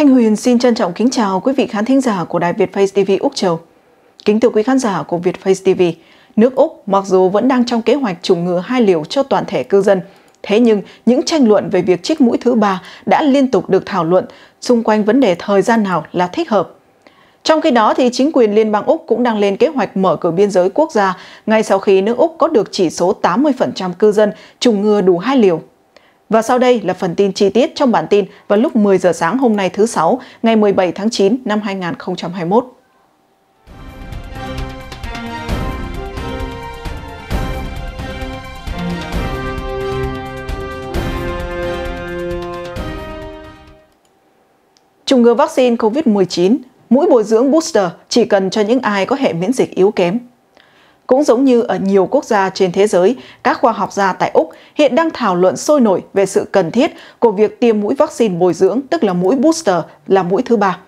Thanh Huyền xin trân trọng kính chào quý vị khán thính giả của Đài Việt Face TV Úc Châu. Kính thưa quý khán giả của Việt Face TV, nước Úc mặc dù vẫn đang trong kế hoạch chủng ngừa hai liều cho toàn thể cư dân, thế nhưng những tranh luận về việc trích mũi thứ ba đã liên tục được thảo luận xung quanh vấn đề thời gian nào là thích hợp. Trong khi đó, thì chính quyền Liên bang Úc cũng đang lên kế hoạch mở cửa biên giới quốc gia ngay sau khi nước Úc có được chỉ số 80% cư dân chủng ngừa đủ hai liều và sau đây là phần tin chi tiết trong bản tin vào lúc 10 giờ sáng hôm nay thứ Sáu, ngày 17 tháng 9 năm 2021. Chủng ngừa vaccine COVID-19, mũi bồi dưỡng booster chỉ cần cho những ai có hệ miễn dịch yếu kém. Cũng giống như ở nhiều quốc gia trên thế giới, các khoa học gia tại Úc hiện đang thảo luận sôi nổi về sự cần thiết của việc tiêm mũi vaccine bồi dưỡng, tức là mũi booster, là mũi thứ ba.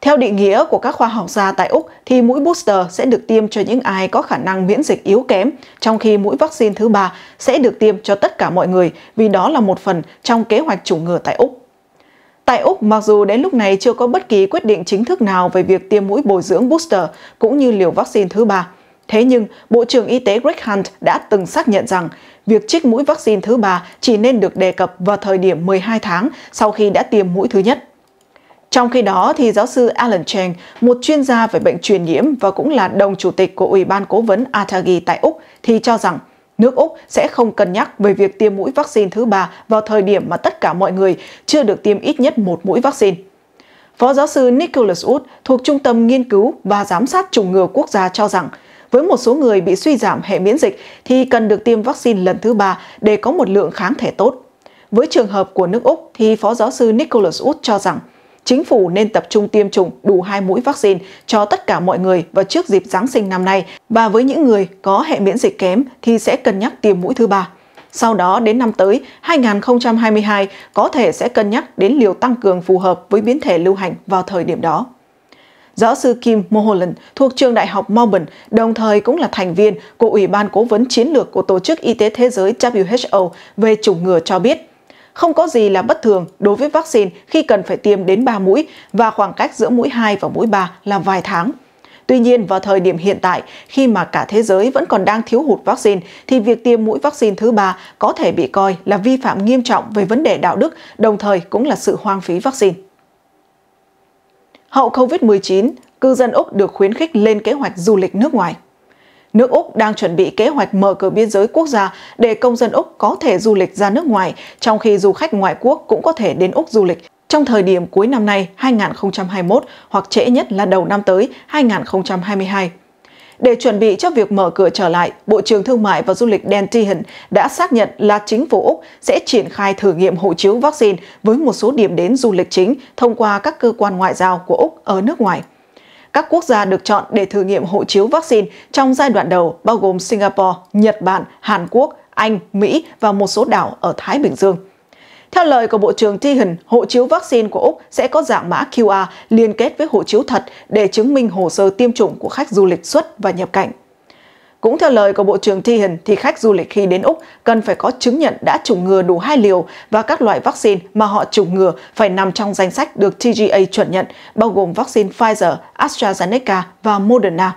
Theo định nghĩa của các khoa học gia tại Úc thì mũi booster sẽ được tiêm cho những ai có khả năng miễn dịch yếu kém, trong khi mũi vaccine thứ ba sẽ được tiêm cho tất cả mọi người vì đó là một phần trong kế hoạch chủng ngừa tại Úc. Tại Úc, mặc dù đến lúc này chưa có bất kỳ quyết định chính thức nào về việc tiêm mũi bồi dưỡng booster cũng như liều vaccine thứ ba, Thế nhưng, Bộ trưởng Y tế Greg Hunt đã từng xác nhận rằng việc trích mũi vaccine thứ ba chỉ nên được đề cập vào thời điểm 12 tháng sau khi đã tiêm mũi thứ nhất. Trong khi đó, thì giáo sư Alan Cheng, một chuyên gia về bệnh truyền nhiễm và cũng là đồng chủ tịch của Ủy ban Cố vấn Atagi tại Úc, thì cho rằng nước Úc sẽ không cân nhắc về việc tiêm mũi vaccine thứ ba vào thời điểm mà tất cả mọi người chưa được tiêm ít nhất một mũi vaccine. Phó giáo sư Nicholas Wood thuộc Trung tâm Nghiên cứu và Giám sát Chủng ngừa Quốc gia cho rằng – với một số người bị suy giảm hệ miễn dịch thì cần được tiêm vaccine lần thứ ba để có một lượng kháng thể tốt. Với trường hợp của nước Úc thì Phó Giáo sư Nicholas Wood cho rằng chính phủ nên tập trung tiêm chủng đủ hai mũi vaccine cho tất cả mọi người vào trước dịp Giáng sinh năm nay và với những người có hệ miễn dịch kém thì sẽ cân nhắc tiêm mũi thứ ba. Sau đó đến năm tới 2022 có thể sẽ cân nhắc đến liều tăng cường phù hợp với biến thể lưu hành vào thời điểm đó giáo sư Kim Mulholland thuộc trường Đại học Melbourne, đồng thời cũng là thành viên của Ủy ban Cố vấn Chiến lược của Tổ chức Y tế Thế giới WHO về chủng ngừa cho biết. Không có gì là bất thường đối với vaccine khi cần phải tiêm đến 3 mũi và khoảng cách giữa mũi 2 và mũi 3 là vài tháng. Tuy nhiên, vào thời điểm hiện tại, khi mà cả thế giới vẫn còn đang thiếu hụt vaccine, thì việc tiêm mũi vaccine thứ ba có thể bị coi là vi phạm nghiêm trọng về vấn đề đạo đức, đồng thời cũng là sự hoang phí vaccine hậu COVID-19, cư dân Úc được khuyến khích lên kế hoạch du lịch nước ngoài. Nước Úc đang chuẩn bị kế hoạch mở cửa biên giới quốc gia để công dân Úc có thể du lịch ra nước ngoài, trong khi du khách ngoại quốc cũng có thể đến Úc du lịch trong thời điểm cuối năm nay 2021 hoặc trễ nhất là đầu năm tới 2022. Để chuẩn bị cho việc mở cửa trở lại, Bộ trưởng Thương mại và Du lịch Dan Tehan đã xác nhận là chính phủ Úc sẽ triển khai thử nghiệm hộ chiếu vaccine với một số điểm đến du lịch chính thông qua các cơ quan ngoại giao của Úc ở nước ngoài. Các quốc gia được chọn để thử nghiệm hộ chiếu vaccine trong giai đoạn đầu bao gồm Singapore, Nhật Bản, Hàn Quốc, Anh, Mỹ và một số đảo ở Thái Bình Dương. Theo lời của Bộ trưởng Thi hình, hộ chiếu vaccine của Úc sẽ có dạng mã QR liên kết với hộ chiếu thật để chứng minh hồ sơ tiêm chủng của khách du lịch xuất và nhập cảnh. Cũng theo lời của Bộ trưởng Thi hình, thì khách du lịch khi đến Úc cần phải có chứng nhận đã chủng ngừa đủ hai liều và các loại vaccine mà họ chủng ngừa phải nằm trong danh sách được TGA chuẩn nhận, bao gồm vaccine Pfizer, AstraZeneca và Moderna.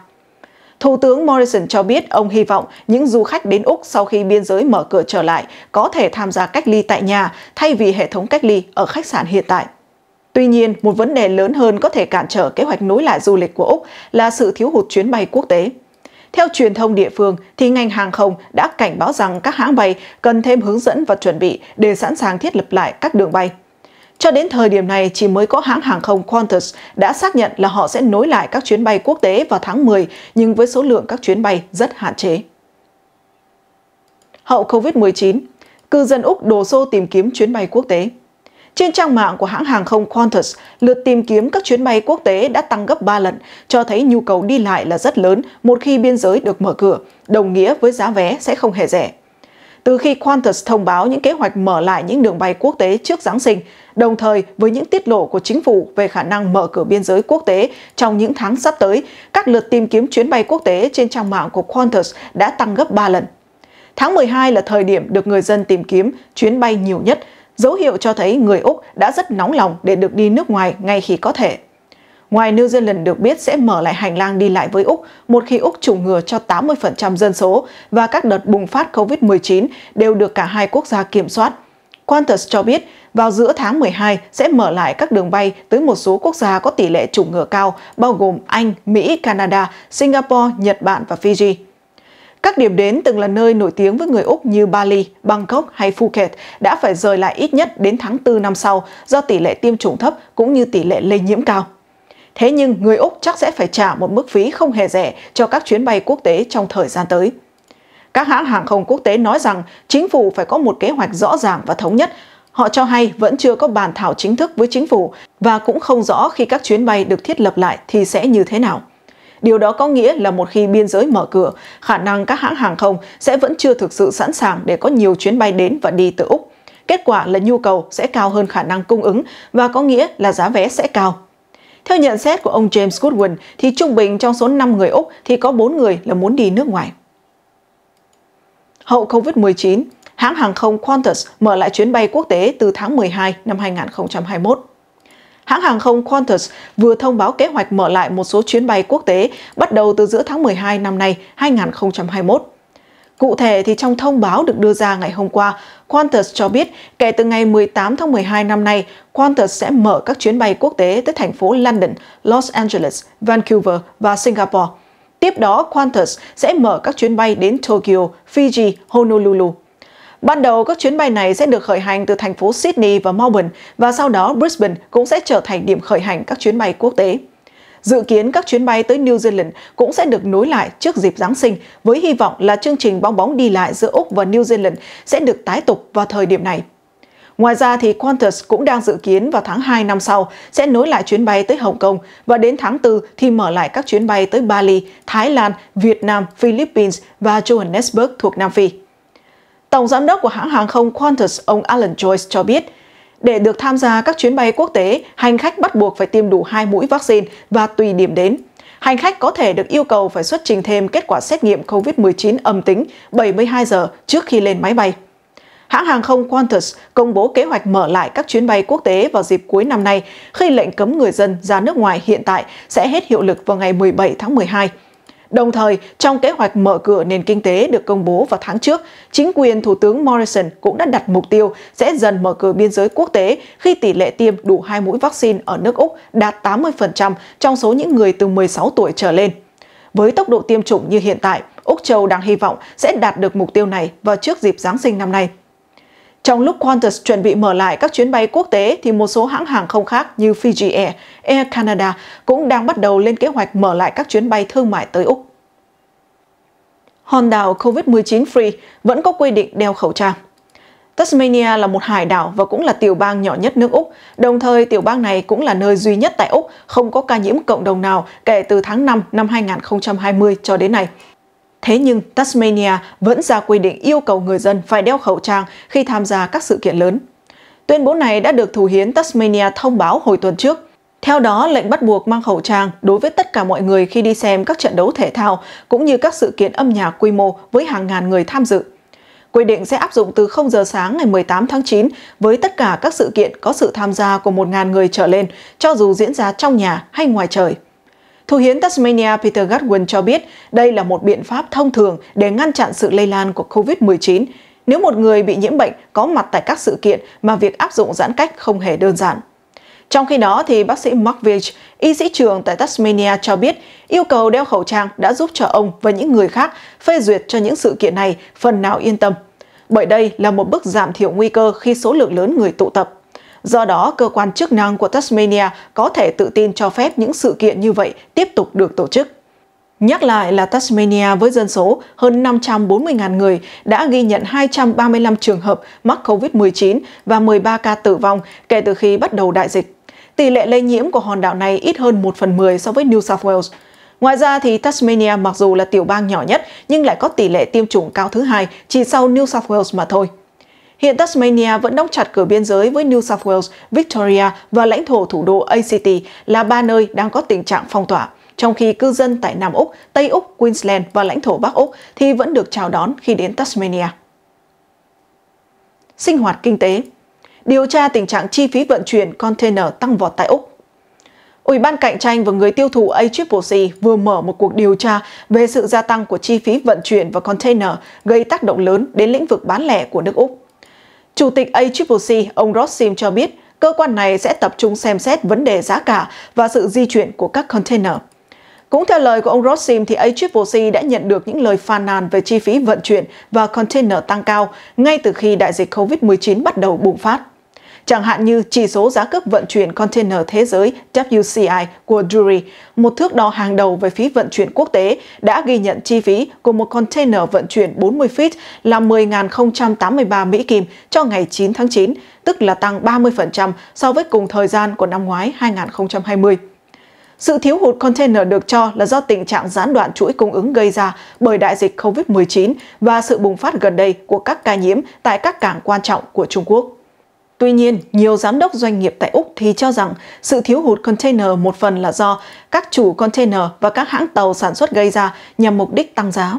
Thủ tướng Morrison cho biết ông hy vọng những du khách đến Úc sau khi biên giới mở cửa trở lại có thể tham gia cách ly tại nhà thay vì hệ thống cách ly ở khách sạn hiện tại. Tuy nhiên, một vấn đề lớn hơn có thể cản trở kế hoạch nối lại du lịch của Úc là sự thiếu hụt chuyến bay quốc tế. Theo truyền thông địa phương, thì ngành hàng không đã cảnh báo rằng các hãng bay cần thêm hướng dẫn và chuẩn bị để sẵn sàng thiết lập lại các đường bay. Cho đến thời điểm này, chỉ mới có hãng hàng không Qantas đã xác nhận là họ sẽ nối lại các chuyến bay quốc tế vào tháng 10, nhưng với số lượng các chuyến bay rất hạn chế. Hậu COVID-19, cư dân Úc đổ xô tìm kiếm chuyến bay quốc tế. Trên trang mạng của hãng hàng không Qantas, lượt tìm kiếm các chuyến bay quốc tế đã tăng gấp 3 lần, cho thấy nhu cầu đi lại là rất lớn một khi biên giới được mở cửa, đồng nghĩa với giá vé sẽ không hề rẻ từ khi Qantas thông báo những kế hoạch mở lại những đường bay quốc tế trước Giáng sinh, đồng thời với những tiết lộ của chính phủ về khả năng mở cửa biên giới quốc tế trong những tháng sắp tới, các lượt tìm kiếm chuyến bay quốc tế trên trang mạng của Qantas đã tăng gấp 3 lần. Tháng 12 là thời điểm được người dân tìm kiếm chuyến bay nhiều nhất, dấu hiệu cho thấy người Úc đã rất nóng lòng để được đi nước ngoài ngay khi có thể. Ngoài New Zealand được biết sẽ mở lại hành lang đi lại với Úc một khi Úc chủng ngừa cho 80% dân số và các đợt bùng phát COVID-19 đều được cả hai quốc gia kiểm soát. Qantas cho biết vào giữa tháng 12 sẽ mở lại các đường bay tới một số quốc gia có tỷ lệ chủng ngừa cao, bao gồm Anh, Mỹ, Canada, Singapore, Nhật Bản và Fiji. Các điểm đến từng là nơi nổi tiếng với người Úc như Bali, Bangkok hay Phuket đã phải rời lại ít nhất đến tháng 4 năm sau do tỷ lệ tiêm chủng thấp cũng như tỷ lệ lây nhiễm cao. Thế nhưng người Úc chắc sẽ phải trả một mức phí không hề rẻ cho các chuyến bay quốc tế trong thời gian tới. Các hãng hàng không quốc tế nói rằng chính phủ phải có một kế hoạch rõ ràng và thống nhất. Họ cho hay vẫn chưa có bàn thảo chính thức với chính phủ và cũng không rõ khi các chuyến bay được thiết lập lại thì sẽ như thế nào. Điều đó có nghĩa là một khi biên giới mở cửa, khả năng các hãng hàng không sẽ vẫn chưa thực sự sẵn sàng để có nhiều chuyến bay đến và đi từ Úc. Kết quả là nhu cầu sẽ cao hơn khả năng cung ứng và có nghĩa là giá vé sẽ cao theo nhận xét của ông James Goodwin, thì trung bình trong số 5 người Úc thì có 4 người là muốn đi nước ngoài. Hậu COVID-19, hãng hàng không Qantas mở lại chuyến bay quốc tế từ tháng 12 năm 2021. Hãng hàng không Qantas vừa thông báo kế hoạch mở lại một số chuyến bay quốc tế bắt đầu từ giữa tháng 12 năm nay 2021. Cụ thể thì trong thông báo được đưa ra ngày hôm qua, Qantas cho biết kể từ ngày 18 tháng 12 năm nay, Qantas sẽ mở các chuyến bay quốc tế tới thành phố London, Los Angeles, Vancouver và Singapore. Tiếp đó, Qantas sẽ mở các chuyến bay đến Tokyo, Fiji, Honolulu. Ban đầu, các chuyến bay này sẽ được khởi hành từ thành phố Sydney và Melbourne và sau đó Brisbane cũng sẽ trở thành điểm khởi hành các chuyến bay quốc tế. Dự kiến các chuyến bay tới New Zealand cũng sẽ được nối lại trước dịp Giáng sinh với hy vọng là chương trình bóng bóng đi lại giữa Úc và New Zealand sẽ được tái tục vào thời điểm này. Ngoài ra thì Qantas cũng đang dự kiến vào tháng 2 năm sau sẽ nối lại chuyến bay tới Hồng Kông và đến tháng 4 thì mở lại các chuyến bay tới Bali, Thái Lan, Việt Nam, Philippines và Johannesburg thuộc Nam Phi. Tổng giám đốc của hãng hàng không Qantas ông Alan Joyce cho biết, để được tham gia các chuyến bay quốc tế, hành khách bắt buộc phải tiêm đủ 2 mũi vaccine và tùy điểm đến. Hành khách có thể được yêu cầu phải xuất trình thêm kết quả xét nghiệm COVID-19 âm tính 72 giờ trước khi lên máy bay. Hãng hàng không Qantas công bố kế hoạch mở lại các chuyến bay quốc tế vào dịp cuối năm nay khi lệnh cấm người dân ra nước ngoài hiện tại sẽ hết hiệu lực vào ngày 17 tháng 12. Đồng thời, trong kế hoạch mở cửa nền kinh tế được công bố vào tháng trước, chính quyền Thủ tướng Morrison cũng đã đặt mục tiêu sẽ dần mở cửa biên giới quốc tế khi tỷ lệ tiêm đủ hai mũi vaccine ở nước Úc đạt 80% trong số những người từ 16 tuổi trở lên. Với tốc độ tiêm chủng như hiện tại, Úc Châu đang hy vọng sẽ đạt được mục tiêu này vào trước dịp Giáng sinh năm nay. Trong lúc Qantas chuẩn bị mở lại các chuyến bay quốc tế thì một số hãng hàng không khác như Fiji Air, Air Canada cũng đang bắt đầu lên kế hoạch mở lại các chuyến bay thương mại tới Úc. Hòn đảo COVID-19 Free vẫn có quy định đeo khẩu trang. Tasmania là một hải đảo và cũng là tiểu bang nhỏ nhất nước Úc, đồng thời tiểu bang này cũng là nơi duy nhất tại Úc không có ca nhiễm cộng đồng nào kể từ tháng 5 năm 2020 cho đến nay. Thế nhưng Tasmania vẫn ra quy định yêu cầu người dân phải đeo khẩu trang khi tham gia các sự kiện lớn. Tuyên bố này đã được Thủ hiến Tasmania thông báo hồi tuần trước. Theo đó, lệnh bắt buộc mang khẩu trang đối với tất cả mọi người khi đi xem các trận đấu thể thao cũng như các sự kiện âm nhạc quy mô với hàng ngàn người tham dự. Quy định sẽ áp dụng từ 0 giờ sáng ngày 18 tháng 9 với tất cả các sự kiện có sự tham gia của 1.000 người trở lên, cho dù diễn ra trong nhà hay ngoài trời. Thủ hiến Tasmania Peter Godwin cho biết đây là một biện pháp thông thường để ngăn chặn sự lây lan của COVID-19 nếu một người bị nhiễm bệnh có mặt tại các sự kiện mà việc áp dụng giãn cách không hề đơn giản. Trong khi đó, thì bác sĩ Mark Vich, y sĩ trường tại Tasmania cho biết yêu cầu đeo khẩu trang đã giúp cho ông và những người khác phê duyệt cho những sự kiện này phần nào yên tâm. Bởi đây là một bước giảm thiểu nguy cơ khi số lượng lớn người tụ tập. Do đó, cơ quan chức năng của Tasmania có thể tự tin cho phép những sự kiện như vậy tiếp tục được tổ chức. Nhắc lại là Tasmania với dân số hơn 540.000 người đã ghi nhận 235 trường hợp mắc COVID-19 và 13 ca tử vong kể từ khi bắt đầu đại dịch. Tỷ lệ lây nhiễm của hòn đảo này ít hơn 1 phần 10 so với New South Wales. Ngoài ra thì Tasmania mặc dù là tiểu bang nhỏ nhất nhưng lại có tỷ lệ tiêm chủng cao thứ hai chỉ sau New South Wales mà thôi. Hiện Tasmania vẫn đóng chặt cửa biên giới với New South Wales, Victoria và lãnh thổ thủ đô ACT là ba nơi đang có tình trạng phong tỏa, trong khi cư dân tại Nam Úc, Tây Úc, Queensland và lãnh thổ Bắc Úc thì vẫn được chào đón khi đến Tasmania. Sinh hoạt kinh tế Điều tra tình trạng chi phí vận chuyển container tăng vọt tại Úc Ủy ban cạnh tranh và người tiêu thụ ACCC vừa mở một cuộc điều tra về sự gia tăng của chi phí vận chuyển và container gây tác động lớn đến lĩnh vực bán lẻ của nước Úc. Chủ tịch ACCC ông Rossim cho biết cơ quan này sẽ tập trung xem xét vấn đề giá cả và sự di chuyển của các container. Cũng theo lời của ông Rossim thì ACCC đã nhận được những lời phàn nàn về chi phí vận chuyển và container tăng cao ngay từ khi đại dịch COVID-19 bắt đầu bùng phát chẳng hạn như chỉ số giá cước vận chuyển container thế giới WCI của Drury, một thước đo hàng đầu về phí vận chuyển quốc tế, đã ghi nhận chi phí của một container vận chuyển 40 feet là 10.083 Mỹ Kim cho ngày 9 tháng 9, tức là tăng 30% so với cùng thời gian của năm ngoái 2020. Sự thiếu hụt container được cho là do tình trạng gián đoạn chuỗi cung ứng gây ra bởi đại dịch COVID-19 và sự bùng phát gần đây của các ca nhiễm tại các cảng quan trọng của Trung Quốc. Tuy nhiên, nhiều giám đốc doanh nghiệp tại Úc thì cho rằng sự thiếu hụt container một phần là do các chủ container và các hãng tàu sản xuất gây ra nhằm mục đích tăng giá.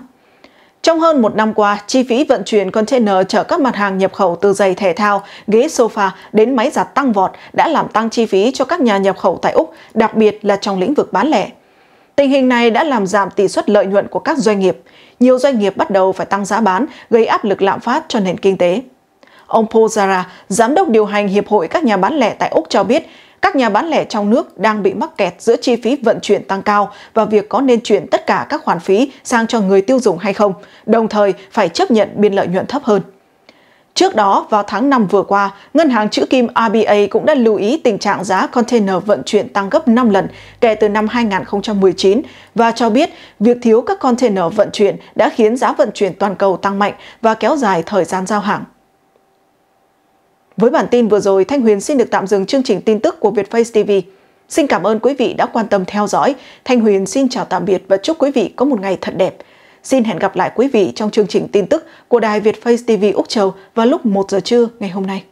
Trong hơn một năm qua, chi phí vận chuyển container chở các mặt hàng nhập khẩu từ giày thể thao, ghế sofa đến máy giặt tăng vọt đã làm tăng chi phí cho các nhà nhập khẩu tại Úc, đặc biệt là trong lĩnh vực bán lẻ. Tình hình này đã làm giảm tỷ suất lợi nhuận của các doanh nghiệp. Nhiều doanh nghiệp bắt đầu phải tăng giá bán, gây áp lực lạm phát cho nền kinh tế. Ông Paul Zara, giám đốc điều hành Hiệp hội các nhà bán lẻ tại Úc cho biết, các nhà bán lẻ trong nước đang bị mắc kẹt giữa chi phí vận chuyển tăng cao và việc có nên chuyển tất cả các khoản phí sang cho người tiêu dùng hay không, đồng thời phải chấp nhận biên lợi nhuận thấp hơn. Trước đó, vào tháng 5 vừa qua, ngân hàng chữ kim RBA cũng đã lưu ý tình trạng giá container vận chuyển tăng gấp 5 lần kể từ năm 2019 và cho biết việc thiếu các container vận chuyển đã khiến giá vận chuyển toàn cầu tăng mạnh và kéo dài thời gian giao hàng. Với bản tin vừa rồi, Thanh Huyền xin được tạm dừng chương trình tin tức của Vietface TV. Xin cảm ơn quý vị đã quan tâm theo dõi. Thanh Huyền xin chào tạm biệt và chúc quý vị có một ngày thật đẹp. Xin hẹn gặp lại quý vị trong chương trình tin tức của Đài Vietface TV Úc Châu vào lúc 1 giờ trưa ngày hôm nay.